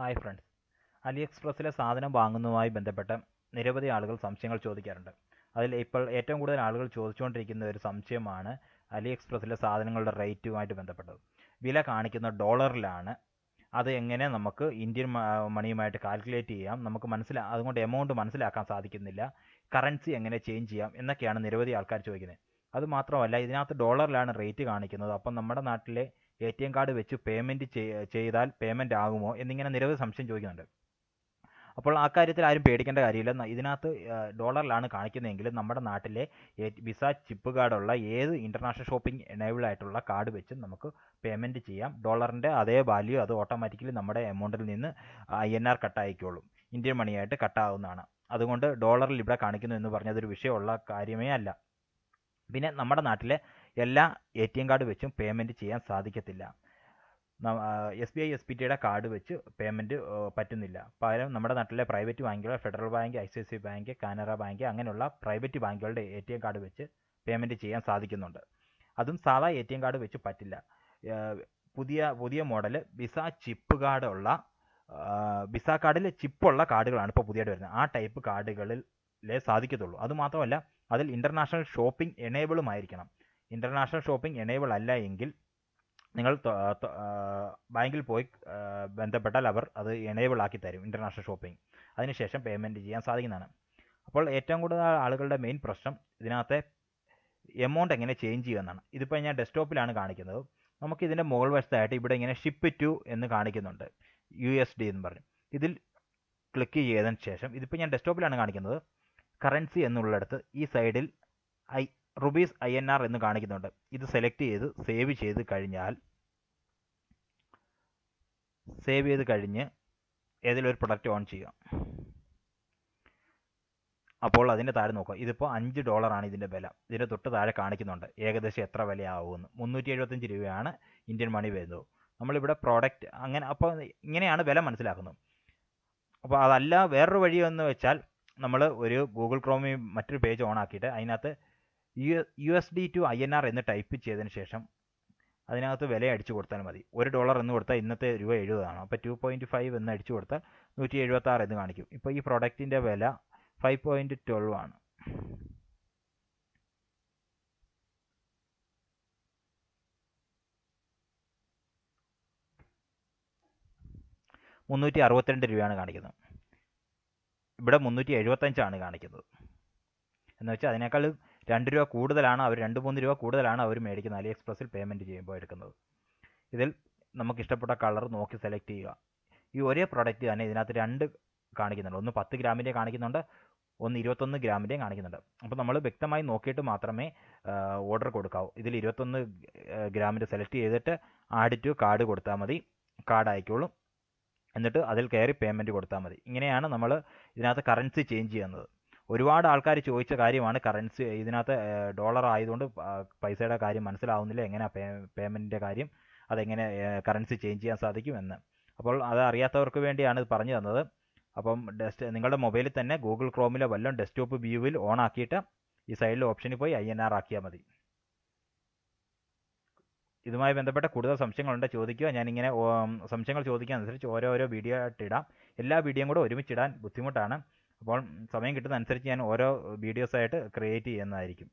hi friends Ali എക്സ്പ്രസ്സിലെ സാധനം വാങ്ങുന്നതുമായി ബന്ധപ്പെട്ട് നിരവധി ആളുകൾ സംശയങ്ങൾ ചോദിക്കാറുണ്ട് അതിൽ ഇപ്പോൾ ഏറ്റവും കൂടുതൽ ആളുകൾ ചോദിച്ചുകൊണ്ടിരിക്കുന്ന ഒരു സംശയമാണ് അലി എക്സ്പ്രസ്സിലെ സാധനങ്ങളുടെ റേറ്റുമായിട്ട് ബന്ധപ്പെട്ടത് വില കാണിക്കുന്ന ഡോളറിലാണ് അത് എങ്ങനെ നമുക്ക് ഇന്ത്യൻ മണിയുമായിട്ട് കാൽക്കുലേറ്റ് ചെയ്യാം നമുക്ക് മനസ്സിലാ അതുകൊണ്ട് എമൗണ്ട് മനസ്സിലാക്കാൻ സാധിക്കുന്നില്ല കറൻസി എങ്ങനെ ചേഞ്ച് ചെയ്യാം എന്നൊക്കെയാണ് നിരവധി ആൾക്കാർ ചോദിക്കുന്നത് അതുമാത്രമല്ല ഇതിനകത്ത് ഡോളറിലാണ് റേറ്റ് കാണിക്കുന്നത് അപ്പം നമ്മുടെ നാട്ടിലെ എ ടി എം കാർഡ് വെച്ച് പേയ്മെൻറ്റ് ചെയ്താൽ പേയ്മെൻ്റ് ആകുമോ എന്നിങ്ങനെ നിരവധി സംശയം ചോദിക്കുന്നുണ്ട് അപ്പോൾ ആ കാര്യത്തിൽ ആരും പേടിക്കേണ്ട കാര്യമില്ല ഇതിനകത്ത് ഡോളറിലാണ് കാണിക്കുന്നതെങ്കിൽ നമ്മുടെ നാട്ടിലെ വിസ ചിപ്പ് കാർഡുള്ള ഏത് ഇൻ്റർനാഷണൽ ഷോപ്പിംഗ് എനേബിൾ ആയിട്ടുള്ള കാർഡ് വെച്ച് നമുക്ക് പേയ്മെൻറ്റ് ചെയ്യാം ഡോളറിൻ്റെ അതേ വാല്യൂ അത് ഓട്ടോമാറ്റിക്കലി നമ്മുടെ എമൗണ്ടിൽ നിന്ന് ഐ എൻ ആർ കട്ടായിക്കോളും ഇന്ത്യൻ മണിയായിട്ട് കട്ടാവുന്നതാണ് അതുകൊണ്ട് ഡോളറിൽ ഇവിടെ കാണിക്കുന്നു എന്ന് പറഞ്ഞതൊരു വിഷയമുള്ള കാര്യമേ അല്ല പിന്നെ നമ്മുടെ നാട്ടിലെ എല്ലാ എ ടി എം കാർഡ് വെച്ചും പേയ്മെൻറ്റ് ചെയ്യാൻ സാധിക്കത്തില്ല S B I S P ടിയുടെ കാർഡ് വെച്ച് പേയ്മെൻറ്റ് പറ്റുന്നില്ല പകരം നമ്മുടെ നാട്ടിലെ പ്രൈവറ്റ് ബാങ്കുകൾ federal bank I C I C bank Canara bank അങ്ങനെയുള്ള പ്രൈവറ്റ് ബാങ്കുകളുടെ എ ടി എം കാർഡ് വെച്ച് പേയ്മെൻറ്റ് ചെയ്യാൻ സാധിക്കുന്നുണ്ട് അതും സാധാ എ ടി എം കാർഡ് വെച്ച് പറ്റില്ല പുതിയ പുതിയ മോഡൽ വിസ ചിപ്പ് കാർഡുള്ള വിസ കാർഡിൽ ചിപ്പുള്ള കാർഡുകളാണ് ഇപ്പോൾ പുതിയതായിട്ട് വരുന്നത് ആ ടൈപ്പ് കാർഡുകളിലേ സാധിക്കത്തുള്ളൂ അതുമാത്രമല്ല അതിൽ ഇൻ്റർനാഷണൽ ഷോപ്പിംഗ് എനേബിളും ആയിരിക്കണം ഇൻ്റർനാഷണൽ ഷോപ്പിംഗ് എനേബിൾ അല്ല എങ്കിൽ നിങ്ങൾ ബാങ്കിൽ പോയി ബന്ധപ്പെട്ടാൽ അവർ അത് എനേബിൾ ആക്കി തരും ഇൻ്റർനാഷണൽ ഷോപ്പിംഗ് അതിനുശേഷം പേയ്മെൻറ്റ് ചെയ്യാൻ സാധിക്കുന്നതാണ് അപ്പോൾ ഏറ്റവും കൂടുതൽ ആളുകളുടെ മെയിൻ പ്രശ്നം ഇതിനകത്തെ എമൗണ്ട് എങ്ങനെ ചേഞ്ച് എന്നാണ് ഇതിപ്പോൾ ഞാൻ ഡെസ്ക്ടോപ്പിലാണ് കാണിക്കുന്നത് നമുക്ക് ഇതിൻ്റെ മുകൾ വശത്തായിട്ട് ഇവിടെ ഇങ്ങനെ ഷിപ്പ് ടു എന്ന് കാണിക്കുന്നുണ്ട് യു എസ് ഡി എന്ന് പറഞ്ഞു ഇതിൽ ക്ലിക്ക് ചെയ്തതിന് ശേഷം ഇതിപ്പോൾ ഞാൻ ഡെസ്ക്ടോപ്പിലാണ് കാണിക്കുന്നത് കറൻസി എന്നുള്ളിടത്ത് ഈ സൈഡിൽ I rupees I N R എന്ന് കാണിക്കുന്നുണ്ട് ഇത് സെലക്ട് ചെയ്ത് സേവ് ചെയ്ത് കഴിഞ്ഞാൽ സേവ് ചെയ്ത് കഴിഞ്ഞ് ഏതെങ്കിലും ഒരു പ്രൊഡക്റ്റ് ഓൺ ചെയ്യുക അപ്പോൾ അതിൻ്റെ താഴെ നോക്കുക ഇതിപ്പോൾ അഞ്ച് ഡോളറാണ് ഇതിൻ്റെ വില ഇതിൻ്റെ തൊട്ട് താഴെ കാണിക്കുന്നുണ്ട് ഏകദേശം എത്ര വിലയാവുമെന്ന് മുന്നൂറ്റി എഴുപത്തഞ്ച് രൂപയാണ് ഇന്ത്യൻ മണി വരുന്നത് നമ്മളിവിടെ പ്രോഡക്റ്റ് അങ്ങനെ അപ്പോൾ ഇങ്ങനെയാണ് വില മനസ്സിലാക്കുന്നത് അപ്പോൾ അതല്ല വേറൊരു വഴി എന്ന് വെച്ചാൽ നമ്മൾ ഒരു ഗൂഗിൾ ക്രോമി മറ്റൊരു പേജ് ഓൺ ആക്കിയിട്ട് അതിനകത്ത് U S D to I N R എന്ന് ടൈപ്പ് ചെയ്തതിന് ശേഷം അതിനകത്ത് വില അടിച്ചു കൊടുത്താൽ മതി ഒരു ഡോളർ എന്ന് കൊടുത്താൽ ഇന്നത്തെ രൂപ എഴുപതാണ് അപ്പോൾ ടു പോയിൻറ്റ് ഫൈവ് എന്ന് അടിച്ചു കൊടുത്താൽ നൂറ്റി എഴുപത്തി ആറ് എന്ന് കാണിക്കും ഇപ്പോൾ ഈ പ്രൊഡക്റ്റിൻ്റെ വില ഫൈവ് പോയിൻറ്റ് ട്വൽവ് ആണ് മുന്നൂറ്റി അറുപത്തിരണ്ട് രൂപയാണ് കാണിക്കുന്നത് ഇവിടെ മുന്നൂറ്റി എഴുപത്തഞ്ചാണ് കാണിക്കുന്നത് എന്നുവെച്ചാൽ അതിനേക്കാൾ രണ്ട് രൂപ കൂടുതലാണ് അവർ രണ്ട് മൂന്ന് രൂപ കൂടുതലാണ് അവർ മേടിക്കുന്നത് അലി എക്സ്പ്രസ്സിൽ പേയ്മെൻറ്റ് ചെയ്യുമ്പോൾ എടുക്കുന്നത് ഇതിൽ നമുക്ക് ഇഷ്ടപ്പെട്ട കളർ നോക്കി സെലക്ട് ചെയ്യുക ഈ ഒരേ പ്രോഡക്റ്റ് തന്നെ ഇതിനകത്ത് രണ്ട് കാണിക്കുന്നുണ്ട് ഒന്ന് പത്ത് ഗ്രാമിൻ്റെ കാണിക്കുന്നുണ്ട് ഒന്ന് ഇരുപത്തൊന്ന് ഗ്രാമിൻ്റെയും കാണിക്കുന്നുണ്ട് അപ്പോൾ നമ്മൾ വ്യക്തമായി നോക്കിയിട്ട് മാത്രമേ ഓർഡർ കൊടുക്കാവൂ ഇതിൽ ഇരുപത്തൊന്ന് ഗ്രാമിൻ്റെ സെലക്ട് ചെയ്തിട്ട് ആഡ് ടു കാർഡ് കൊടുത്താൽ മതി കാർഡ് അയക്കുള്ളൂ എന്നിട്ട് അതിൽ കയറി പേയ്മെൻറ്റ് കൊടുത്താൽ മതി ഇങ്ങനെയാണ് നമ്മൾ ഇതിനകത്ത് കറൻസി ചേഞ്ച് ചെയ്യുന്നത് ഒരുപാട് ആൾക്കാർ ചോദിച്ച കാര്യമാണ് കറൻസി ഇതിനകത്ത് ഡോളർ ആയതുകൊണ്ട് പൈസയുടെ കാര്യം മനസ്സിലാവുന്നില്ല എങ്ങനെ പേ പേയ്മെൻറ്റിൻ്റെ കാര്യം അതെങ്ങനെ കറൻസി ചേഞ്ച് ചെയ്യാൻ സാധിക്കും എന്ന് അപ്പോൾ അത് അറിയാത്തവർക്ക് വേണ്ടിയാണ് ഇത് പറഞ്ഞു തന്നത് അപ്പം ഡെസ്റ്റ് നിങ്ങളുടെ മൊബൈലിൽ തന്നെ ഗൂഗിൾ ക്രോമിലെ വല്ലതും ഡെസ്ക്ടോപ്പ് വ്യൂവിൽ ഓൺ ആക്കിയിട്ട് ഈ സൈഡിൽ ഓപ്ഷനിൽ പോയി ഐ എൻ ആർ ആക്കിയാൽ മതി ഇതുമായി ബന്ധപ്പെട്ട കൂടുതൽ സംശയങ്ങളുണ്ട് ചോദിക്കുക ഞാനിങ്ങനെ സംശയങ്ങൾ ചോദിക്കാൻ അനുസരിച്ച് ഓരോരോ വീഡിയോ ആയിട്ട് ഇടാം എല്ലാ വീഡിയോയും കൂടെ ഒരുമിച്ചിടാൻ ബുദ്ധിമുട്ടാണ് അപ്പോൾ സമയം കിട്ടുന്നതനുസരിച്ച് ഞാൻ ഓരോ വീഡിയോസായിട്ട് ക്രിയേറ്റ് ചെയ്യുന്നതായിരിക്കും